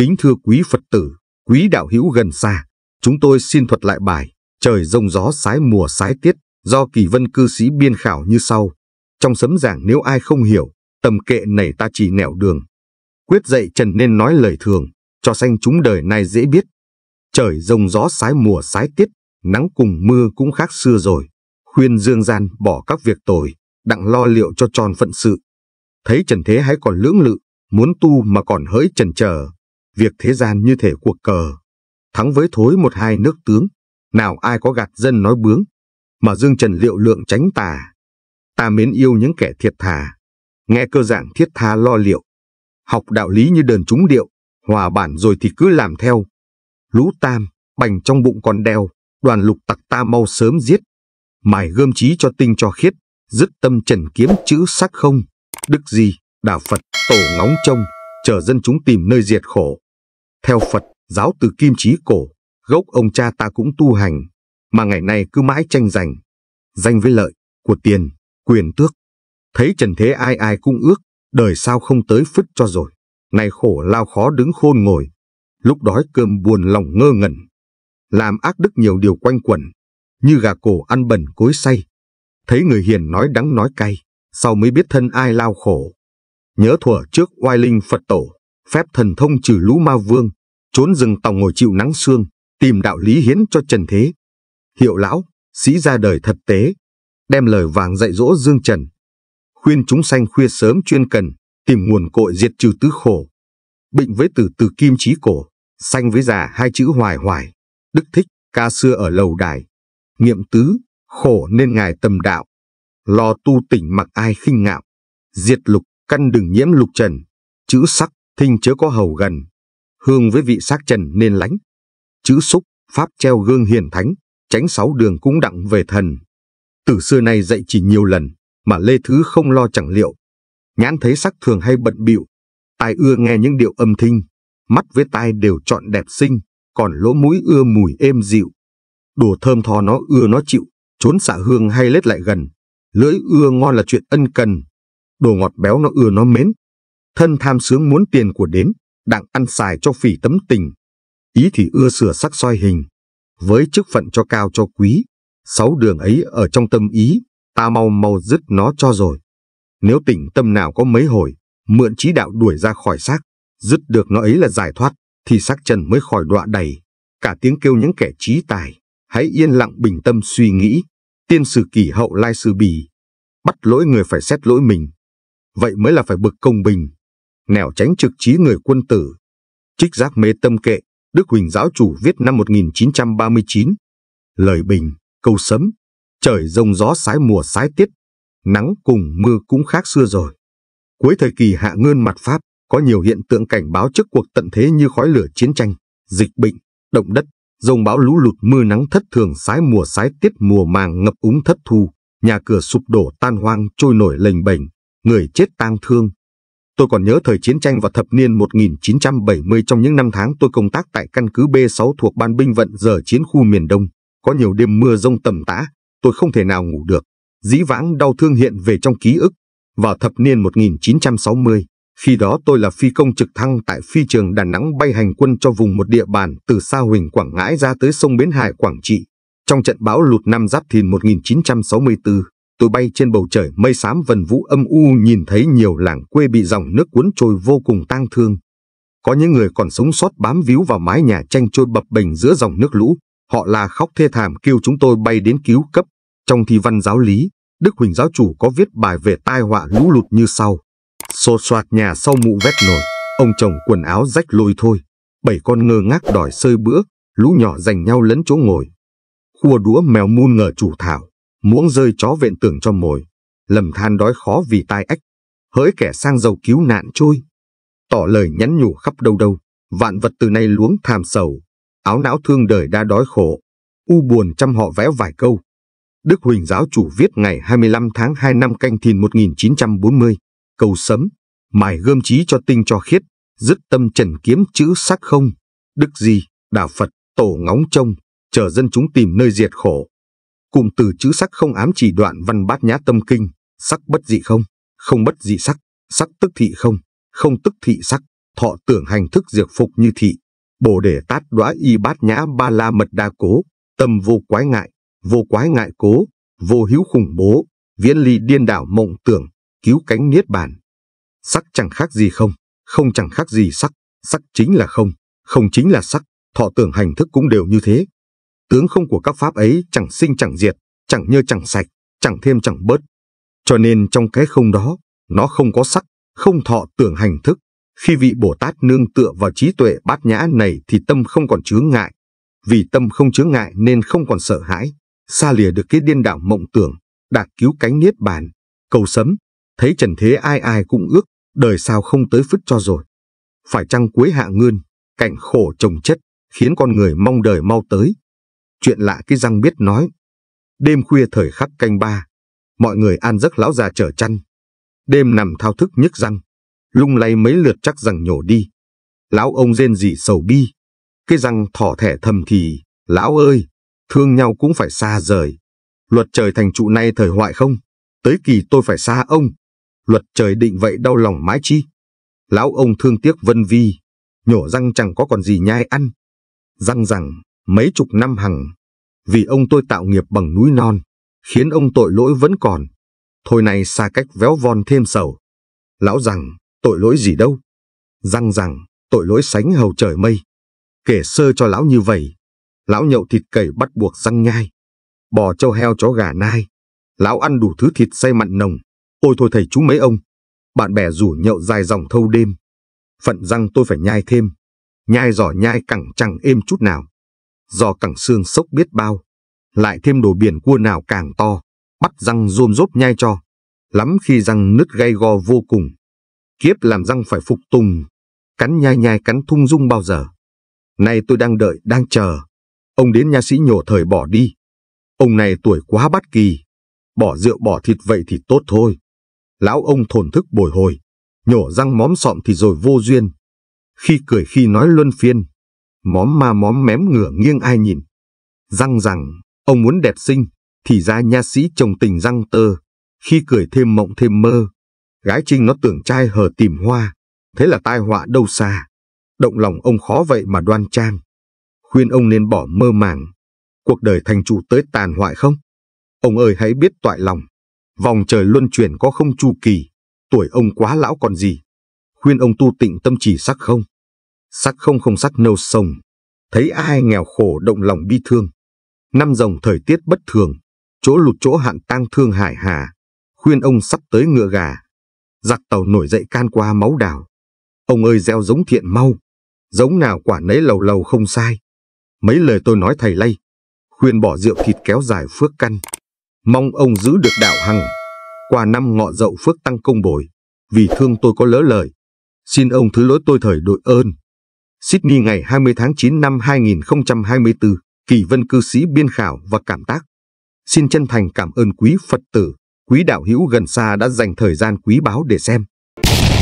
Kính thưa quý Phật tử, quý đạo hữu gần xa, chúng tôi xin thuật lại bài Trời rông gió sái mùa sái tiết do kỳ vân cư sĩ biên khảo như sau. Trong sấm giảng nếu ai không hiểu, tầm kệ này ta chỉ nẻo đường. Quyết dạy trần nên nói lời thường, cho sanh chúng đời nay dễ biết. Trời rông gió sái mùa sái tiết, nắng cùng mưa cũng khác xưa rồi. Khuyên dương gian bỏ các việc tồi, đặng lo liệu cho tròn phận sự. Thấy trần thế hãy còn lưỡng lự, muốn tu mà còn hỡi trần chờ Việc thế gian như thể cuộc cờ, thắng với thối một hai nước tướng, nào ai có gạt dân nói bướng, mà Dương Trần liệu lượng tránh tà. Ta mến yêu những kẻ thiệt thà, nghe cơ dạng thiết tha lo liệu, học đạo lý như đờn trúng điệu, hòa bản rồi thì cứ làm theo. Lũ tam, bành trong bụng còn đeo, đoàn lục tặc ta mau sớm giết. Mài gươm trí cho tinh cho khiết, dứt tâm trần kiếm chữ sắc không. Đức gì, đạo Phật, tổ ngóng trông, chờ dân chúng tìm nơi diệt khổ. Theo Phật, giáo từ kim trí cổ, gốc ông cha ta cũng tu hành, mà ngày nay cứ mãi tranh giành, danh với lợi, của tiền, quyền tước. Thấy trần thế ai ai cũng ước, đời sao không tới phứt cho rồi. Này khổ lao khó đứng khôn ngồi, lúc đói cơm buồn lòng ngơ ngẩn. Làm ác đức nhiều điều quanh quẩn, như gà cổ ăn bẩn cối say. Thấy người hiền nói đắng nói cay, sau mới biết thân ai lao khổ. Nhớ thuở trước oai linh Phật tổ, phép thần thông trừ lũ ma vương, trốn rừng tòng ngồi chịu nắng xương, tìm đạo lý hiến cho trần thế. Hiệu lão, sĩ ra đời thật tế, đem lời vàng dạy dỗ dương trần. Khuyên chúng sanh khuya sớm chuyên cần, tìm nguồn cội diệt trừ tứ khổ. Bệnh với từ từ kim trí cổ, sanh với già hai chữ hoài hoài. Đức thích, ca xưa ở lầu đài. Nghiệm tứ, khổ nên ngài tâm đạo. Lo tu tỉnh mặc ai khinh ngạo. Diệt lục, căn đừng nhiễm lục trần. Chữ sắc, thinh chớ có hầu gần, hương với vị xác trần nên lánh. Chữ xúc, pháp treo gương hiền thánh, tránh sáu đường cúng đặng về thần. Từ xưa nay dạy chỉ nhiều lần, mà Lê Thứ không lo chẳng liệu. Nhãn thấy sắc thường hay bận bịu, tai ưa nghe những điệu âm thinh, mắt với tai đều chọn đẹp xinh, còn lỗ mũi ưa mùi êm dịu. Đồ thơm tho nó ưa nó chịu, trốn xạ hương hay lết lại gần. Lưỡi ưa ngon là chuyện ân cần, đồ ngọt béo nó ưa nó mến, Thân tham sướng muốn tiền của đến, đặng ăn xài cho phỉ tấm tình. Ý thì ưa sửa sắc soi hình. Với chức phận cho cao cho quý, sáu đường ấy ở trong tâm ý, ta mau mau dứt nó cho rồi. Nếu tỉnh tâm nào có mấy hồi, mượn trí đạo đuổi ra khỏi xác, dứt được nó ấy là giải thoát, thì xác trần mới khỏi đọa đầy. Cả tiếng kêu những kẻ trí tài, hãy yên lặng bình tâm suy nghĩ, tiên sử kỷ hậu lai sư bì, bắt lỗi người phải xét lỗi mình. Vậy mới là phải bực công bình nẻo tránh trực trí người quân tử. Trích giác mê tâm kệ, Đức Huỳnh Giáo Chủ viết năm 1939. Lời bình, câu sấm, trời rông gió sái mùa sái tiết, nắng cùng mưa cũng khác xưa rồi. Cuối thời kỳ hạ ngơn mặt Pháp, có nhiều hiện tượng cảnh báo trước cuộc tận thế như khói lửa chiến tranh, dịch bệnh, động đất, rông bão lũ lụt mưa nắng thất thường sái mùa sái tiết mùa màng ngập úng thất thu, nhà cửa sụp đổ tan hoang trôi nổi lềnh bềnh, người chết tang thương, Tôi còn nhớ thời chiến tranh vào thập niên 1970 trong những năm tháng tôi công tác tại căn cứ B6 thuộc Ban binh vận giờ chiến khu miền Đông. Có nhiều đêm mưa rông tầm tã, tôi không thể nào ngủ được. Dĩ vãng đau thương hiện về trong ký ức. Vào thập niên 1960, khi đó tôi là phi công trực thăng tại phi trường Đà Nẵng bay hành quân cho vùng một địa bàn từ Sa Huỳnh Quảng Ngãi ra tới sông Bến Hải Quảng Trị. Trong trận bão lụt năm Giáp Thìn 1964, Tôi bay trên bầu trời mây xám vần vũ âm u nhìn thấy nhiều làng quê bị dòng nước cuốn trôi vô cùng tang thương. Có những người còn sống sót bám víu vào mái nhà tranh trôi bập bềnh giữa dòng nước lũ. Họ là khóc thê thảm kêu chúng tôi bay đến cứu cấp. Trong thi văn giáo lý, Đức Huỳnh giáo chủ có viết bài về tai họa lũ lụt như sau. Xô soạt nhà sau mụ vét nổi, ông chồng quần áo rách lôi thôi. Bảy con ngơ ngác đòi sơi bữa, lũ nhỏ giành nhau lấn chỗ ngồi. Khua đũa mèo mun ngờ chủ thảo, muỗng rơi chó vện tưởng cho mồi, lầm than đói khó vì tai ách, hỡi kẻ sang giàu cứu nạn trôi. Tỏ lời nhắn nhủ khắp đâu đâu, vạn vật từ nay luống tham sầu, áo não thương đời đa đói khổ, u buồn trăm họ vẽ vài câu. Đức Huỳnh giáo chủ viết ngày 25 tháng 2 năm canh thìn 1940, cầu sấm, mài gươm trí cho tinh cho khiết, dứt tâm trần kiếm chữ sắc không, đức gì, đạo Phật, tổ ngóng trông, chờ dân chúng tìm nơi diệt khổ. Cụm từ chữ sắc không ám chỉ đoạn văn bát nhã tâm kinh, sắc bất dị không, không bất dị sắc, sắc tức thị không, không tức thị sắc, thọ tưởng hành thức diệt phục như thị, bồ đề tát đoá y bát nhã ba la mật đa cố, tâm vô quái ngại, vô quái ngại cố, vô hữu khủng bố, viễn ly điên đảo mộng tưởng, cứu cánh niết bàn. Sắc chẳng khác gì không, không chẳng khác gì sắc, sắc chính là không, không chính là sắc, thọ tưởng hành thức cũng đều như thế tướng không của các pháp ấy chẳng sinh chẳng diệt, chẳng như chẳng sạch, chẳng thêm chẳng bớt. Cho nên trong cái không đó, nó không có sắc, không thọ tưởng hành thức. Khi vị Bồ Tát nương tựa vào trí tuệ bát nhã này thì tâm không còn chướng ngại. Vì tâm không chướng ngại nên không còn sợ hãi, xa lìa được cái điên đảo mộng tưởng, đạt cứu cánh niết bàn, cầu sấm, thấy trần thế ai ai cũng ước, đời sao không tới phứt cho rồi. Phải chăng cuối hạ ngươn, cảnh khổ chồng chất, khiến con người mong đời mau tới, Chuyện lạ cái răng biết nói. Đêm khuya thời khắc canh ba, mọi người an giấc lão già trở chăn. Đêm nằm thao thức nhức răng, lung lay mấy lượt chắc rằng nhổ đi. Lão ông rên rỉ sầu bi, cái răng thỏ thẻ thầm thì, lão ơi, thương nhau cũng phải xa rời. Luật trời thành trụ nay thời hoại không, tới kỳ tôi phải xa ông. Luật trời định vậy đau lòng mãi chi. Lão ông thương tiếc vân vi, nhổ răng chẳng có còn gì nhai ăn. Răng rằng, mấy chục năm hằng. Vì ông tôi tạo nghiệp bằng núi non, khiến ông tội lỗi vẫn còn. Thôi này xa cách véo von thêm sầu. Lão rằng, tội lỗi gì đâu. Răng rằng, tội lỗi sánh hầu trời mây. Kể sơ cho lão như vậy. Lão nhậu thịt cầy bắt buộc răng nhai. Bò châu heo chó gà nai. Lão ăn đủ thứ thịt say mặn nồng. Ôi thôi thầy chú mấy ông. Bạn bè rủ nhậu dài dòng thâu đêm. Phận răng tôi phải nhai thêm. Nhai giỏ nhai cẳng chẳng êm chút nào giò cẳng xương sốc biết bao, lại thêm đồ biển cua nào càng to, bắt răng rôm rốp nhai cho, lắm khi răng nứt gai go vô cùng. Kiếp làm răng phải phục tùng, cắn nhai nhai cắn thung dung bao giờ. Nay tôi đang đợi, đang chờ. Ông đến nha sĩ nhổ thời bỏ đi. Ông này tuổi quá bất kỳ. Bỏ rượu bỏ thịt vậy thì tốt thôi. Lão ông thổn thức bồi hồi. Nhổ răng móm sọm thì rồi vô duyên. Khi cười khi nói luân phiên móm ma móm mém ngửa nghiêng ai nhìn. Răng rằng, ông muốn đẹp xinh, thì ra nha sĩ chồng tình răng tơ, khi cười thêm mộng thêm mơ. Gái trinh nó tưởng trai hờ tìm hoa, thế là tai họa đâu xa. Động lòng ông khó vậy mà đoan trang. Khuyên ông nên bỏ mơ màng, cuộc đời thành trụ tới tàn hoại không? Ông ơi hãy biết toại lòng, vòng trời luân chuyển có không chu kỳ, tuổi ông quá lão còn gì. Khuyên ông tu tịnh tâm chỉ sắc không? Sắc không không sắc nâu sông, thấy ai nghèo khổ động lòng bi thương. Năm rồng thời tiết bất thường, chỗ lụt chỗ hạn tang thương hải hà, khuyên ông sắp tới ngựa gà. Giặc tàu nổi dậy can qua máu đào. Ông ơi gieo giống thiện mau, giống nào quả nấy lầu lầu không sai. Mấy lời tôi nói thầy lay, khuyên bỏ rượu thịt kéo dài phước căn. Mong ông giữ được đạo hằng, qua năm ngọ dậu phước tăng công bồi, vì thương tôi có lỡ lời. Xin ông thứ lỗi tôi thời đội ơn. Sydney ngày 20 tháng 9 năm 2024, Kỳ Vân cư sĩ biên khảo và cảm tác. Xin chân thành cảm ơn quý Phật tử, quý đạo hữu gần xa đã dành thời gian quý báu để xem.